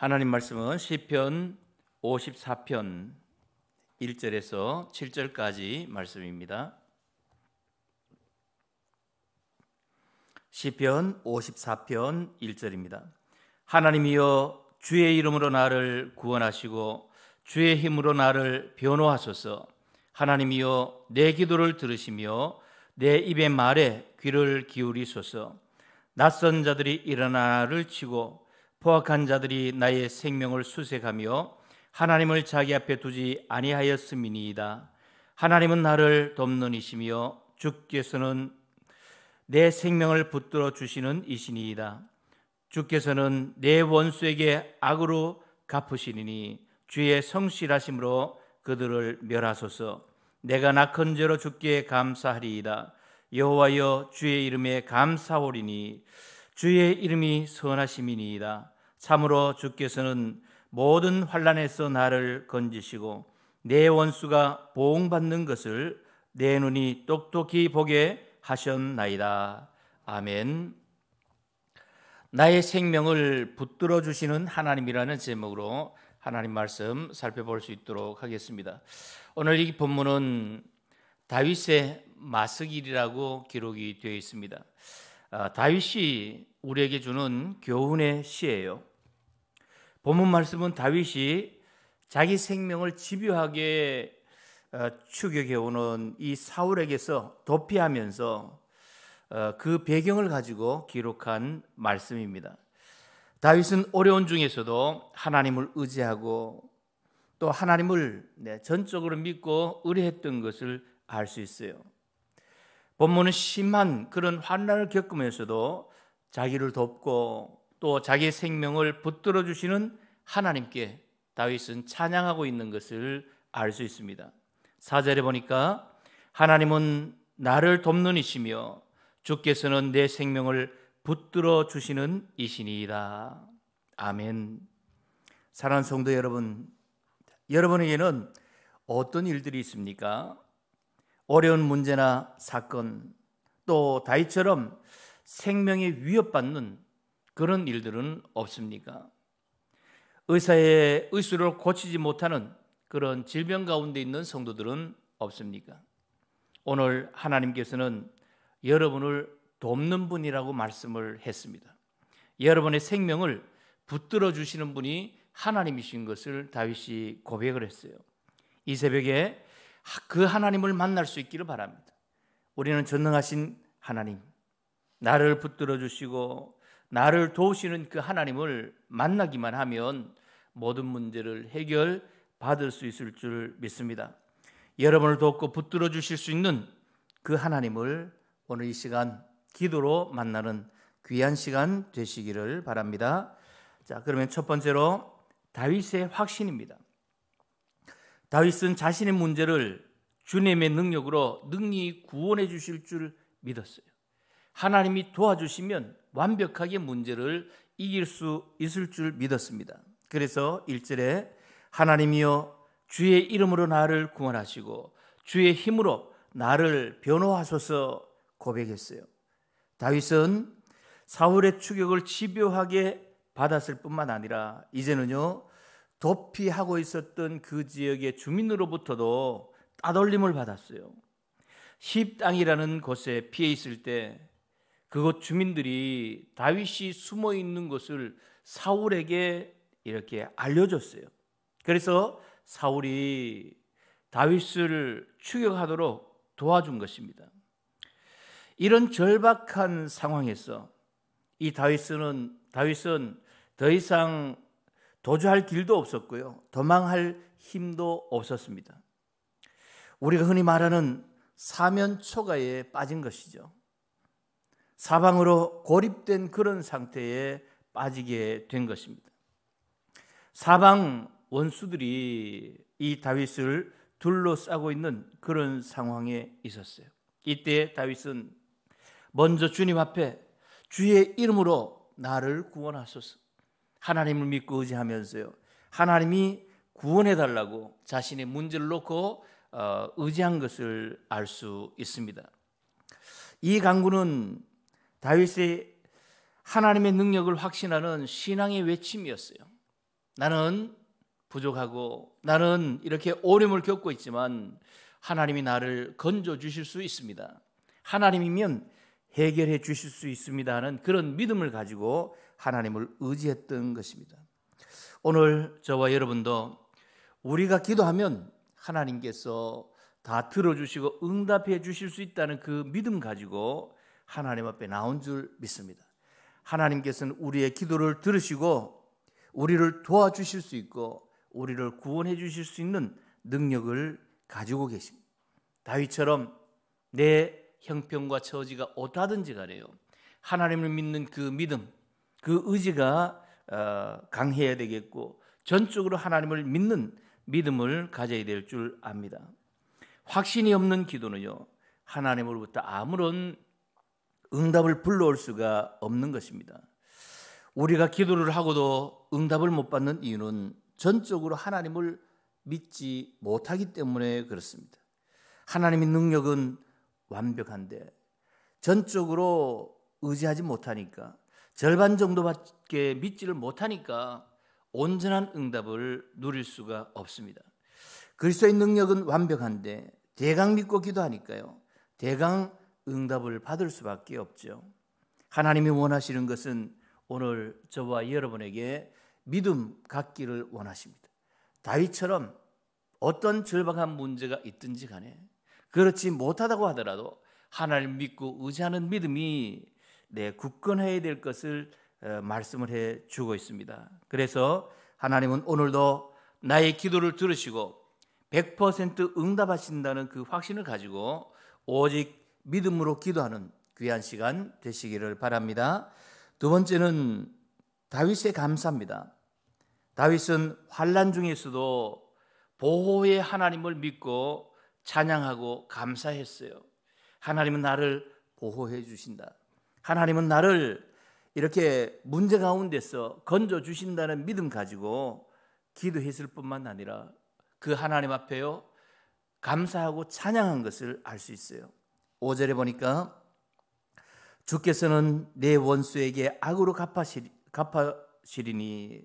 하나님 말씀은 시편 54편 1절에서 7절까지 말씀입니다. 시편 54편 1절입니다. 하나님이여 주의 이름으로 나를 구원하시고 주의 힘으로 나를 변호하소서. 하나님이여 내 기도를 들으시며 내 입의 말에 귀를 기울이소서. 낯선 자들이 일어나를 치고 포악한 자들이 나의 생명을 수색하며 하나님을 자기 앞에 두지 아니하였음이니이다. 하나님은 나를 돕는 이시며 주께서는 내 생명을 붙들어 주시는 이시니이다. 주께서는 내 원수에게 악으로 갚으시니 주의 성실하심으로 그들을 멸하소서. 내가 낙한 죄로 주께 감사하리이다. 여호와여 주의 이름에 감사오리니 주의 이름이 선하심이니이다. 참으로 주께서는 모든 환란에서 나를 건지시고 내 원수가 보응받는 것을 내 눈이 똑똑히 보게 하셨나이다. 아멘. 나의 생명을 붙들어 주시는 하나님이라는 제목으로 하나님 말씀 살펴볼 수 있도록 하겠습니다. 오늘 이 본문은 다윗의 마스길이라고 기록이 되어 있습니다. 아, 다윗이 우리에게 주는 교훈의 시예요. 본문 말씀은 다윗이 자기 생명을 집요하게 어, 추격해 오는 이 사울에게서 도피하면서 어, 그 배경을 가지고 기록한 말씀입니다. 다윗은 어려운 중에서도 하나님을 의지하고 또 하나님을 네, 전적으로 믿고 의뢰했던 것을 알 수 있어요. 본문은 심한 그런 환란을 겪으면서도 자기를 돕고 또 자기의 생명을 붙들어 주시는 하나님께 다윗은 찬양하고 있는 것을 알 수 있습니다. 사절에 보니까 하나님은 나를 돕는 이시며 주께서는 내 생명을 붙들어 주시는 이신이다. 아멘. 사랑하는 성도 여러분, 여러분에게는 어떤 일들이 있습니까? 어려운 문제나 사건 또 다윗처럼 생명에 위협받는 그런 일들은 없습니까? 의사의 의술을 고치지 못하는 그런 질병 가운데 있는 성도들은 없습니까? 오늘 하나님께서는 여러분을 돕는 분이라고 말씀을 했습니다. 여러분의 생명을 붙들어 주시는 분이 하나님이신 것을 다윗이 고백을 했어요. 이 새벽에 그 하나님을 만날 수 있기를 바랍니다. 우리는 전능하신 하나님, 나를 붙들어 주시고 나를 도우시는 그 하나님을 만나기만 하면 모든 문제를 해결 받을 수 있을 줄 믿습니다. 여러분을 돕고 붙들어 주실 수 있는 그 하나님을 오늘 이 시간 기도로 만나는 귀한 시간 되시기를 바랍니다. 자, 그러면 첫 번째로 다윗의 확신입니다. 다윗은 자신의 문제를 주님의 능력으로 능히 구원해 주실 줄 믿었어요. 하나님이 도와주시면 완벽하게 문제를 이길 수 있을 줄 믿었습니다. 그래서 1절에 하나님이여 주의 이름으로 나를 구원하시고 주의 힘으로 나를 변호하소서 고백했어요. 다윗은 사울의 추격을 집요하게 받았을 뿐만 아니라 이제는요 도피하고 있었던 그 지역의 주민으로부터도 따돌림을 받았어요. 십땅이라는 곳에 피해 있을 때 그곳 주민들이 다윗이 숨어 있는 것을 사울에게 이렇게 알려줬어요. 그래서 사울이 다윗을 추격하도록 도와준 것입니다. 이런 절박한 상황에서 이 다윗은 다윗은 더 이상 도주할 길도 없었고요. 도망할 힘도 없었습니다. 우리가 흔히 말하는 사면 초가에 빠진 것이죠. 사방으로 고립된 그런 상태에 빠지게 된 것입니다. 사방 원수들이 이 다윗을 둘러싸고 있는 그런 상황에 있었어요. 이때 다윗은 먼저 주님 앞에 주의 이름으로 나를 구원하소서. 하나님을 믿고 의지하면서요. 하나님이 구원해 달라고 자신의 문제를 놓고 어, 의지한 것을 알 수 있습니다. 이 강구는 다윗의 하나님의 능력을 확신하는 신앙의 외침이었어요. 나는 부족하고 나는 이렇게 어려움을 겪고 있지만 하나님이 나를 건져 주실 수 있습니다. 하나님이면 해결해 주실 수 있습니다 하는 그런 믿음을 가지고 하나님을 의지했던 것입니다. 오늘 저와 여러분도 우리가 기도하면 하나님께서 다 들어주시고 응답해 주실 수 있다는 그 믿음 가지고 하나님 앞에 나온 줄 믿습니다. 하나님께서는 우리의 기도를 들으시고 우리를 도와주실 수 있고 우리를 구원해 주실 수 있는 능력을 가지고 계십니다. 다윗처럼 내 형편과 처지가 어떠든지 간에요. 하나님을 믿는 그 믿음, 그 의지가 어, 강해야 되겠고 전적으로 하나님을 믿는 믿음을 가져야 될 줄 압니다. 확신이 없는 기도는요 하나님으로부터 아무런 응답을 불러올 수가 없는 것입니다. 우리가 기도를 하고도 응답을 못 받는 이유는 전적으로 하나님을 믿지 못하기 때문에 그렇습니다. 하나님의 능력은 완벽한데 전적으로 의지하지 못하니까 절반 정도밖에 믿지를 못하니까 온전한 응답을 누릴 수가 없습니다. 그리스도의 능력은 완벽한데 대강 믿고 기도하니까요. 대강 응답을 받을 수밖에 없죠. 하나님이 원하시는 것은 오늘 저와 여러분에게 믿음 갖기를 원하십니다. 다윗처럼 어떤 절박한 문제가 있든지 간에 그렇지 못하다고 하더라도 하나님 믿고 의지하는 믿음이 네, 굳건해야 될 것을 어, 말씀을 해 주고 있습니다. 그래서 하나님은 오늘도 나의 기도를 들으시고 100% 응답하신다는 그 확신을 가지고 오직 믿음으로 기도하는 귀한 시간 되시기를 바랍니다. 두 번째는 다윗의 감사입니다. 다윗은 환란 중에서도 보호의 하나님을 믿고 찬양하고 감사했어요. 하나님은 나를 보호해 주신다. 하나님은 나를 이렇게 문제 가운데서 건져 주신다는 믿음 가지고 기도했을 뿐만 아니라 그 하나님 앞에요 감사하고 찬양한 것을 알 수 있어요. 5절에 보니까 주께서는 내 원수에게 악으로 갚아시 갚아시리니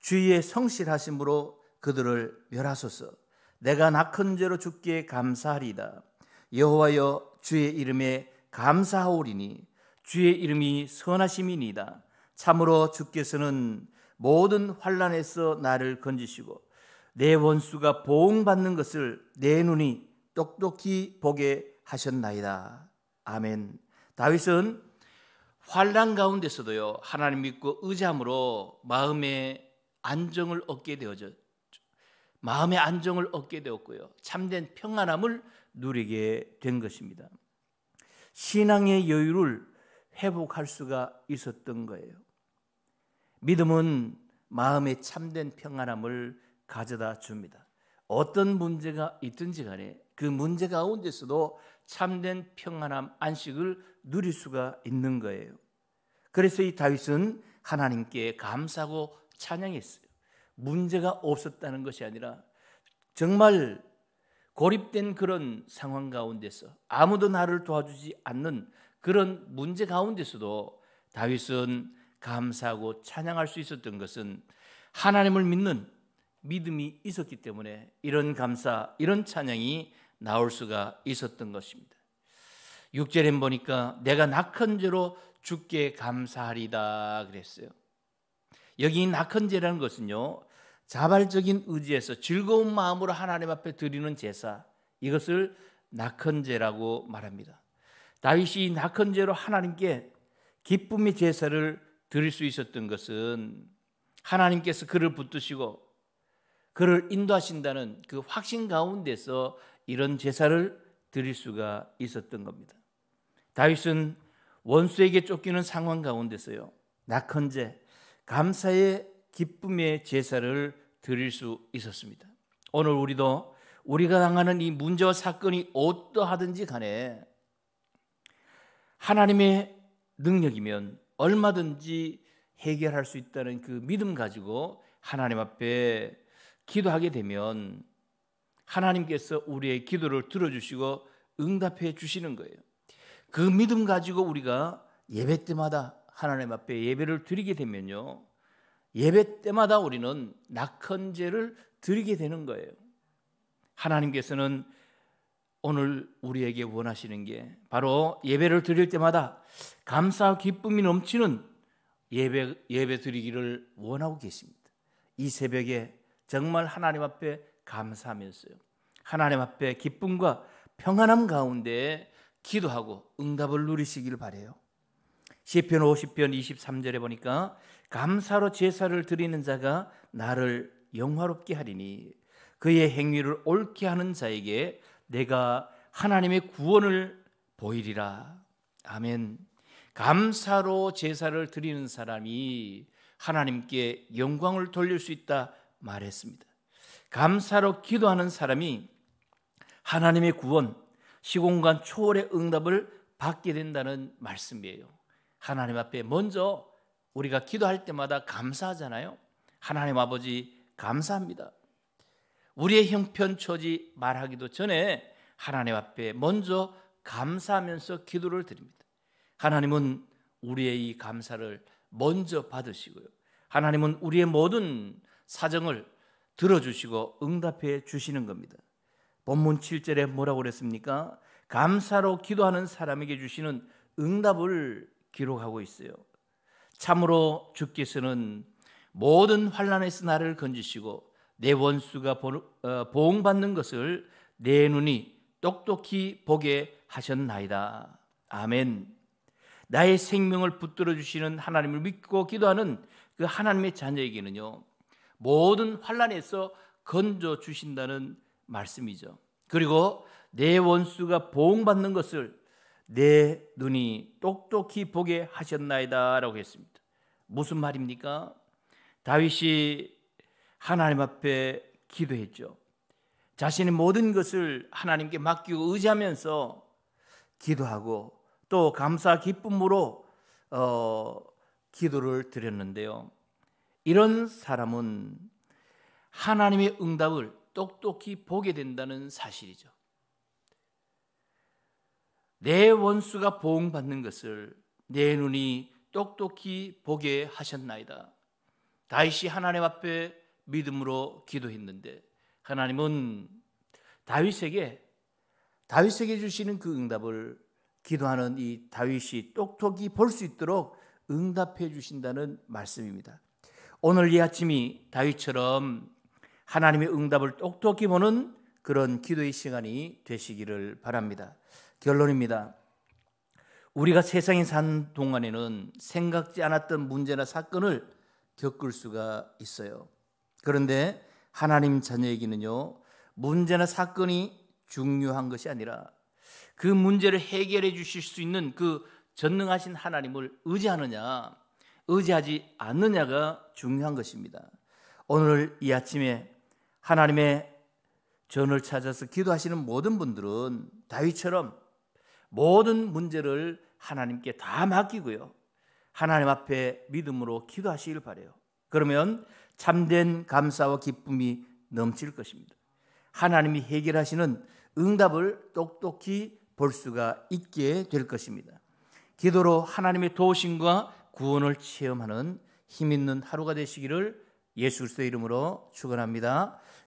주의 성실하심으로 그들을 멸하소서 내가 낙한 죄로 주께 감사하리다 여호와여 주의 이름에 감사하오리니 주의 이름이 선하심이니이다. 참으로 주께서는 모든 환란에서 나를 건지시고 내 원수가 보응받는 것을 내 눈이 똑똑히 보게 하셨나이다. 아멘. 다윗은 환란 가운데서도요 하나님 믿고 의지함으로 마음의 안정을 얻게 되어죠 마음의 안정을 얻게 되었고요 참된 평안함을 누리게 된 것입니다. 신앙의 여유를 회복할 수가 있었던 거예요. 믿음은 마음의 참된 평안함을 가져다 줍니다. 어떤 문제가 있든지 간에 그 문제 가운데서도 참된 평안함, 안식을 누릴 수가 있는 거예요. 그래서 이 다윗은 하나님께 감사하고 찬양했어요. 문제가 없었다는 것이 아니라 정말 고립된 그런 상황 가운데서 아무도 나를 도와주지 않는 그런 문제 가운데서도 다윗은 감사하고 찬양할 수 있었던 것은 하나님을 믿는 믿음이 있었기 때문에 이런 감사, 이런 찬양이 나올 수가 있었던 것입니다. 6절엔 보니까 내가 낙한 죄로 주께 감사하리다 그랬어요. 여기 낙한 죄라는 것은요. 자발적인 의지에서 즐거운 마음으로 하나님 앞에 드리는 제사 이것을 낙헌제라고 말합니다. 다윗이 낙헌제로 하나님께 기쁨의 제사를 드릴 수 있었던 것은 하나님께서 그를 붙드시고 그를 인도하신다는 그 확신 가운데서 이런 제사를 드릴 수가 있었던 겁니다. 다윗은 원수에게 쫓기는 상황 가운데서요. 낙헌제 감사의 기쁨의 제사를 드릴 수 있었습니다. 오늘 우리도 우리가 당하는 이 문제와 사건이 어떠하든지 간에 하나님의 능력이면 얼마든지 해결할 수 있다는 그 믿음 가지고 하나님 앞에 기도하게 되면 하나님께서 우리의 기도를 들어주시고 응답해 주시는 거예요. 그 믿음 가지고 우리가 예배 때마다 하나님 앞에 예배를 드리게 되면요. 예배 때마다 우리는 낙헌제를 드리게 되는 거예요. 하나님께서는 오늘 우리에게 원하시는 게 바로 예배를 드릴 때마다 감사와 기쁨이 넘치는 예배, 예배 드리기를 원하고 계십니다. 이 새벽에 정말 하나님 앞에 감사하면서요. 하나님 앞에 기쁨과 평안함 가운데 기도하고 응답을 누리시길 바래요. 시편 50편 23절에 보니까 감사로 제사를 드리는 자가 나를 영화롭게 하리니 그의 행위를 옳게 하는 자에게 내가 하나님의 구원을 보이리라. 아멘. 감사로 제사를 드리는 사람이 하나님께 영광을 돌릴 수 있다 말했습니다. 감사로 기도하는 사람이 하나님의 구원, 시공간 초월의 응답을 받게 된다는 말씀이에요. 하나님 앞에 먼저 우리가 기도할 때마다 감사하잖아요. 하나님 아버지 감사합니다. 우리의 형편 처지 말하기도 전에 하나님 앞에 먼저 감사하면서 기도를 드립니다. 하나님은 우리의 이 감사를 먼저 받으시고요. 하나님은 우리의 모든 사정을 들어주시고 응답해 주시는 겁니다. 본문 7절에 뭐라고 그랬습니까? 감사로 기도하는 사람에게 주시는 응답을 기록하고 있어요. 참으로 주께서는 모든 환란에서 나를 건지시고 내 원수가 어, 보응받는 것을 내 눈이 똑똑히 보게 하셨나이다. 아멘. 나의 생명을 붙들어 주시는 하나님을 믿고 기도하는 그 하나님의 자녀에게는요. 모든 환란에서 건져 주신다는 말씀이죠. 그리고 내 원수가 보응받는 것을 내 눈이 똑똑히 보게 하셨나이다라고 했습니다. 무슨 말입니까? 다윗이 하나님 앞에 기도했죠. 자신의 모든 것을 하나님께 맡기고 의지하면서 기도하고 또 감사 기쁨으로 어, 기도를 드렸는데요. 이런 사람은 하나님의 응답을 똑똑히 보게 된다는 사실이죠. 내 원수가 보응받는 것을 내 눈이 똑똑히 보게 하셨나이다. 다윗 하나님 앞에 믿음으로 기도했는데 하나님은 다윗에게 다윗에게 주시는 그 응답을 기도하는 이 다윗이 똑똑히 볼 수 있도록 응답해 주신다는 말씀입니다. 오늘 이 아침이 다윗처럼 하나님의 응답을 똑똑히 보는 그런 기도의 시간이 되시기를 바랍니다. 결론입니다. 우리가 세상에 산 동안에는 생각지 않았던 문제나 사건을 겪을 수가 있어요. 그런데 하나님 자녀에게는요, 문제나 사건이 중요한 것이 아니라 그 문제를 해결해 주실 수 있는 그 전능하신 하나님을 의지하느냐, 의지하지 않느냐가 중요한 것입니다. 오늘 이 아침에 하나님의 전을 찾아서 기도하시는 모든 분들은 다윗처럼 모든 문제를 하나님께 다 맡기고요. 하나님 앞에 믿음으로 기도하시길 바래요. 그러면 참된 감사와 기쁨이 넘칠 것입니다. 하나님이 해결하시는 응답을 똑똑히 볼 수가 있게 될 것입니다. 기도로 하나님의 도우심과 구원을 체험하는 힘 있는 하루가 되시기를 예수 의 이름으로 축원합니다.